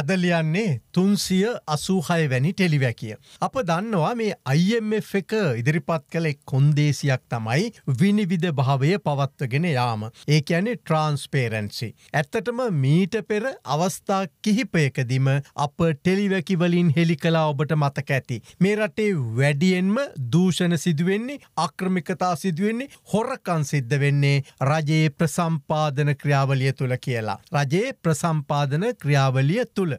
අදලියන්නේ තුන්සිය අසූහය වැනි ටෙලිවැකිය. අප දන්නවා මේ අයිF එක ඉදිරිපත් කළෙක් කොන්දේසියක් තමයි විනිවිධ භාවය පවත්වගෙන යාම. ඒ ඇනේ ට්‍රන්ස්පේරන්සි. ඇත්තටම මීට පෙර අවස්ථා කිහිපයකදිම අප ටෙලිවැකිවලින් හෙළි කලා ඔබට මතක ඇති. මේ රටේ වැඩියෙන්ම දූෂණ සිදුවෙන්නේ අක්‍රමිකතා සිදුවෙන්නේ හොරකන් සිද්ධ වෙන්නේ රජයේ ප්‍රසම්පාදන ක්‍රියාවලිය තුළ කියලා. රජයේ ප්‍රසම්පාදන ක්‍රියාවලිය තුළ. තුළ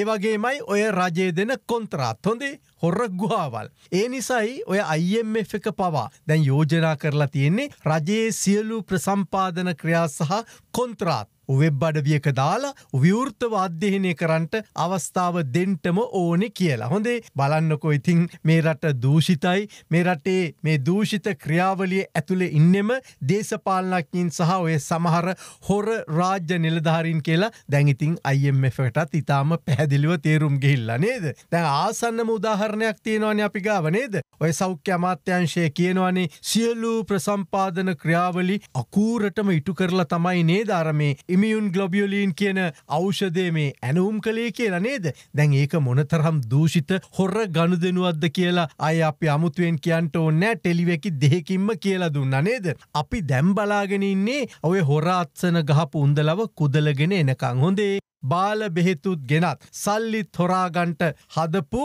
ඒවගේමයි ඔය රජයේ දෙන කොන්ත්‍රාත් හොඳේ හොර ගුහාවල්. ඒ නිසයි ඔය අයිF එක පවා දැන් යෝජනා කරලා තියෙන්නේ රජයේ සියලු ප්‍රසම්පාදන ක්‍රියා සහ කොන්ත්‍රාත්. වෙබ් අඩවියක දාලා විවෘතව අධ්‍යයනය කරන්නට අවස්ථාව දෙන්ටම ඕනෙ කියලා. හොඳේ බලන්නකො ඉතිං මේ රට දූෂිතයි මේ රටේ මේ දූෂිත ක්‍රියාවලිය ඇතුළේ ඉන්නෙම දේශපාලනක්ඥින් සහ ඔය සමහර හොර රාජ්‍ය නිලධාරින් කියලා දැන් ඉතිං අයම්Fටත් ඉතාම පැහැදිලිව තේරුම් ගෙහිල්ලා නේද. දැන් ආසන්නම උදාහර උපකරණයක් තියෙනවානි අපි ගාව නේද ඔය සෞඛ්‍ය අමාත්‍යංශය කියනවානේ සියලූ ප්‍රසම්පාදන ක්‍රියාවලි අකූරටම ඉටු කරලා තමයි නේධාරමේ ඉමියුන් ග්ලොබියලීන් කියන අෞෂදය මේ ඇනුම් කළේ කියලා නේද දැන් ඒක මොනතරහම් දූෂිත හොර ගණු දෙනුවත්ද කියලා අය අපි අමුතුවෙන් කියන්ට ඕන්නෑ ටෙලිවැකි දෙහෙකින්ම කියලා දුන්න නේද අපි දැම්බලාගෙන ඉන්නේ ඔය හොරාත්සන ගහපු උන්දලව කුදලගෙන එනකං හොඳේ බාල බෙහෙතුත් ගෙනත් සල්ලි තොරාගන්ට හදපු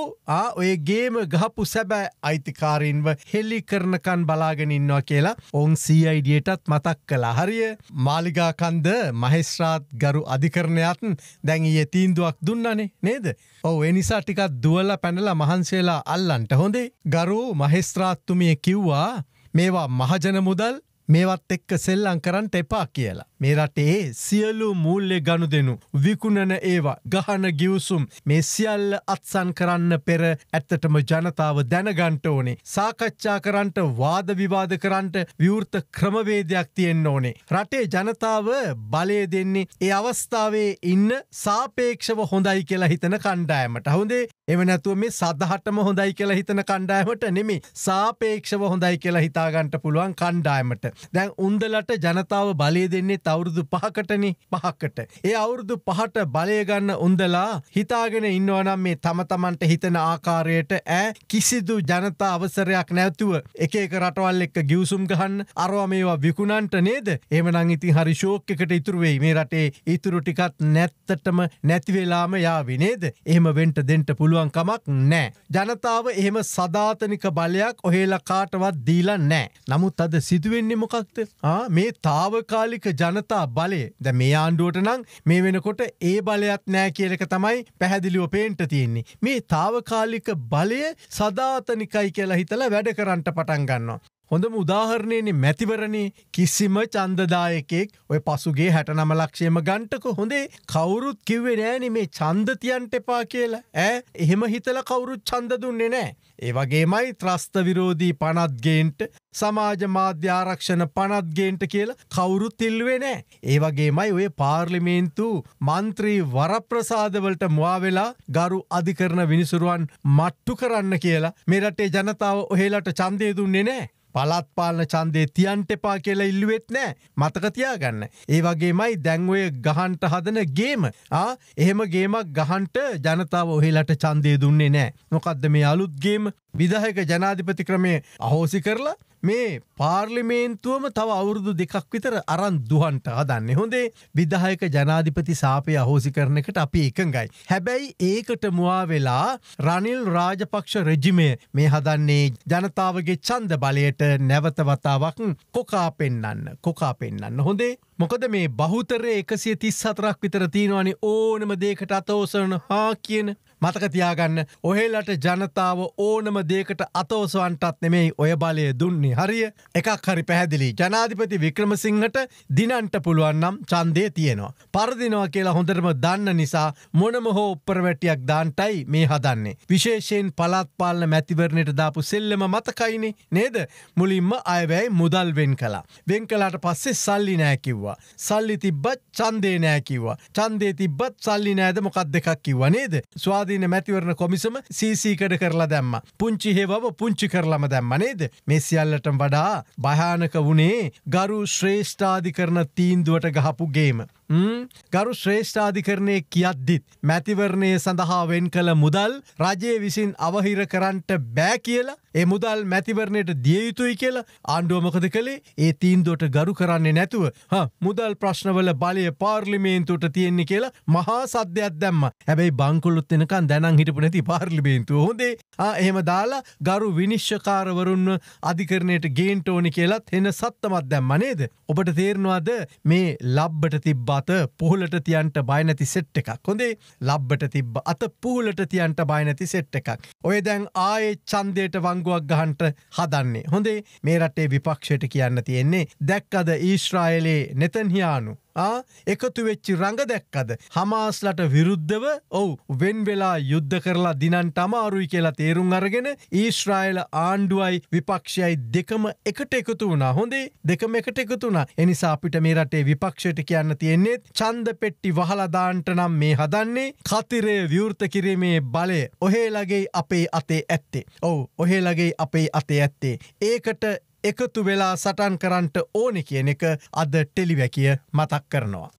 ඔය ගේම ගහපු සැබෑ අයිතිකාරීන්ව හෙල්ලි කරනකන් බලාගෙනන්නවා කියලා ඔවන් සයිඩියටත් මතක් කළ හරිය මාලිගාකන්ද මහෙස්්‍රාත් ගරු අධිකරණයත්න් දැන් ඒ තීන්දුවක් දුන්නනේ නේද ඔව එනිසා ටිකත් දුවල පැනලා මහන්සේලා අල්ලන්ට හොඳේ ගරු මහෙස්ත්‍රාත්තුමිය කිව්වා මේවා මහජන මුදල් මේවත් එක්ක සෙල්ලං කරන්ට එපා කියලා. මේ රටේ සියලු මූල්ලෙ ගණු දෙනු. විකුණන ඒවා ගහන ගිවසුම් මේ සියල්ල අත්සන් කරන්න පෙර ඇත්තටම ජනතාව දැනගන්ට ඕනේ. සාකච්ඡා කරන්ට වාද විවාද කරන්ට විවෘත ක්‍රමවේදයක් තියෙන්න්න ඕනේ. රටේ ජනතාව බලය දෙන්නේ ඒ අවස්ථාවේ ඉන්න සාපේක්ෂව හොඳයි කියලා හිතන කණ්ඩායමට හුදේ එම නැතුව මේ සදහටම හොඳයි කියලා හිතන කණ්ඩායමට නෙමි සාපේක්ෂව හොඳයි කියලා හිතාගන්ට පුළුවන් කණ්ඩායමට දැන් උන්දලට ජනතාව බලය දෙන්නේ තව අවුරුදු පහකටනේ පහක්කට. ඒ අවුරුදු පහට බලයගන්න උන්දලා හිතාගෙන ඉන්නවනම් මේ තමතමන්ට හිතන ආකාරයට ඇ කිසිදු ජනතා අවසරයක් නැතුව එක එක රටවල් එක්ක ගියවසුම් ගහන්න අරවා මේවා විකුණන්ට නේද එමනං ඉතින් හරි ශෝක එකට ඉතුරුවෙයි මේ රටේ ඉතුරු ටිකත් නැත්තටම නැතිවෙලාම යාවි නේද එහෙම වෙන්ට දෙන්ට පුළුවන් කමක් නෑ. ජනතාව එහෙම සධාතනික බලයක් ඔහේලා කාටවත් දීලා නෑ. නමුත් අද සිදුවෙන්නේ මොකක්ද මේ තාවකාලික ජන ජනතා බලය ද මේ ආණ්ඩුවට නං මේ වෙනකොට ඒ බලයත් නෑ කියලක තමයි පැහැදිලිව පේන්ට තියෙන්නේ. මේ තාවකාලික බලය සධාතනිකයි කියලා හිතල වැඩ කරන්නට පටන් ගන්නවා. හොඳම උදාහරණයන මැතිවරණේ කිසිම චන්දදායකෙක් ඔය පසුගේ හැටනම ලක්ෂයම ගන්ටක හොඳේ කවුරුත් කිව්වේ නෑන මේ චන්දතියන්ට එපා කියලා ඇ එහෙම හිතල කවුරුත් චන්ද දුන්නේ නෑ. ඒවගේමයි ත්‍රස්ත විරෝධී පනත්ගේන්ට සමාජ මාධ්‍යාරක්ෂණ පනත්ගේන්ට කියලා කවුරුත් තිල්වේ නෑ. ඒවගේමයි ඔය පාර්ලිමේන්තු මන්ත්‍රී වරප්‍රසාදවලට මවාවෙලා ගරු අධිකරන විනිසුරුවන් මට්ටු කරන්න කියලා මෙරටේ ජනතාව ඔහෙලට චන්දය දුන්නේ නෑ. පලත්පාලන චන්දේ තියන්ට එපා කියලා ඉල්ලුවෙත් නෑ මතකතියාගන්න. ඒ වගේමයි දැන්වය ගහන්ට හදන ගේම එහෙම ගේමක් ගහන්ට ජනතාව ඔහෙලට චන්දය දුන්නේ නෑ මොකක්ද මේ අලුත්ගේම විදාහක ජනාධිපති ක්‍රමය අහෝසි කරලා මේ පාර්ලිමේන්තුවම තව අවුරුදු දෙකක් විතර අරන් දුහන්ට හදන්න හොඳේ විදාහයක ජනාධිපති සාපය අහෝසි කරනකට අපි එකඟයි. හැබැයි ඒකට මවා වෙලා රනිල් රාජපක්ෂ රෙජිමය මේ හදන්නේ ජනතාවගේ චන්ද බලයට නැවතවතාවක් කොකා පෙන්න්න කොකා පෙන්න්න හොඳේ මොකද මේ බහුතරය එකසිය තිස් සතරක් විතර තියෙනවානි ඕනම දේකට අතෝසවන හා කියන මතකතියාගන්න ඔහෙලට ජනතාව ඕනම දේකට අතෝසවන්ටත් නෙමෙයි ඔය බලය දුන්නේ හරිය එකක් හරි පැහැදිලි ජනාධිපති වික්‍රමසිංහට දිනන්ට පුළුවන්නම් චන්දය තියෙනවා. පරදිනවා කියලා හොඳටම දන්න නිසා මොනම හෝ උප්පරවැටියක් දාන්ටයි මේ හදන්නේ. විශේෂයෙන් පලාත්පාලන මැතිවරණයට දාපු සෙල්ලම මතකයිනේ නේද මුලින්ම අයවැයි මුදල්වෙන් කලා. වෙන් කලාට පස්සේ සල්ලි නෑකිව්වා. කිව්වා. සල්ලි තිබ්බත් චන්දේ නෑ කිව්වා. චන්දේ තිබ්බත් සල්ලි නෑද මොකක් දෙකක් කිව්වා නේද? ස්වාධීන මැතිවරණ කොමිසම CC කඩ කරලා දැම්මා. පුංචි හේවව පුංචි කරලම දැම්මා නේද? මේ සියල්ලටම වඩා භයානක වුණේ ගරු ශ්‍රේෂ්ඨාධිකරණ තීන්දුවට ගහපු ගේම. ගරු ශ්‍රේෂ්ඨාධිකරණය කියද්දිත් මැතිවරණය සඳහා වෙන් කළ මුදල් රජය විසින් අවහිර කරන්නට බෑ කියලා ඒ මුදල් මැතිවරණයට දියයුතුයි කියලා ආණ්ඩුවමකද කළේ ඒ තීන්දොට ගරු කරන්නේ නැතුව මුදල් ප්‍රශ්නවල බලය පාර්ලිමේන්තුට තියෙන්නේ කියලා මහා සද්‍යයක් දැම්ම හැබැයි බංකුලුත් එනකන් දැනන් හිටපු නැති පාර්ලිමේන්තුව හොදේ එහෙම දාලා ගරු විනිශ්ෂකාරවරුන්ව අධිකරණයට ගේන්ට ඕනි කියලත් එන සත්තමත් දැම්ම නේද ඔබට තේරෙනවාද මේ ලබ්බට තිබ්බා අත පුහලට තියන්ට බයිනැති සෙට් එකක් හොඳේ ලබ්බට තිබ්බ අත පුහලට තියන්ට බයිනැති සෙට් එකක් ඔය දැන් ආයේ චන්දයට වංගුවක් ගහන්ට හදන්නේ හොඳේ මේ රටේ විපක්ෂයට කියන්න තියෙන්නේ දැක්කද ඊශ්‍රායලයේ නෙතන්හියානු එකතු වෙච්චි රඟ දැක්කද. හමාස්ලට විරුද්ධව ඔවු වෙන්වෙලා යුද්ධ කරලා දිනන්ට අමාරුයි කියලා තේරුම් අරගෙන ඊශ්‍රායිල ආණ්ඩුවයි විපක්ෂයයි දෙකම එකට එකතු වුණා හොඳේ දෙකම එකට එකතු වුණා එනිසා අපිට මේ රටේ විපක්ෂයට කියන්න තියෙන්නේ චන්ද පෙට්ටි වහලදාන්ට නම් මේ හදන්නේ කතිරය විවෘත කිරීමේ බලය ඔහේලගේ අපේ අතේ ඇත්තේ. ඔවු ඔහේලගේ අපේ අතේ ඇත්තේ. ඒකට එකතු වෙලා සටන් කරන්නට ඕනෙ කියන එක අද ටෙලිවැකිය මතක් කරනවා.